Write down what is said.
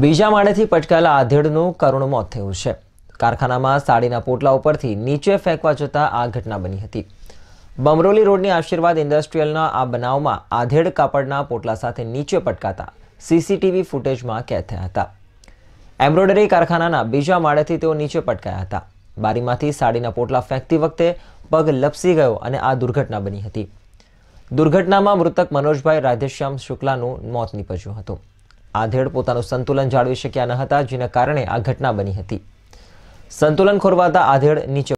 બીજા માળેથી પટકાયેલા આધેડનું કરુણ મોત થયું છે કારખાનામાં સાડીના પોટલા ઉપરથી નીચે ફેંકવા જતાં આ ઘટના બની હતી બમરોલી રોડની આશીર્વાદ ઇન્ડસ્ટ્રીયલના આ બનાવમાં આધેડ કાપડના પોટલા સાથે નીચે પટકાતા સીસીટીવી ફૂટેજમાં કેદ થયા હતા એમ્બ્રોઇડરી કારખાનાના બીજા માળેથી તેઓ નીચે પટકાયા હતા બારીમાંથી સાડીના પોટલા ફેંકતી વખતે પગ લપસી ગયો અને આ દુર્ઘટના બની હતી દુર્ઘટનામાં મૃતક મનોજભાઈ રાધેશ્યામ શુક્લાનું મોત નીપજ્યું હતું આધેડ પોતાનું સંતુલન જાળવી શક્યા ન હતા જેના કારણે આ ઘટના બની હતી સંતુલન ખોરવાતા આધેડ નીચે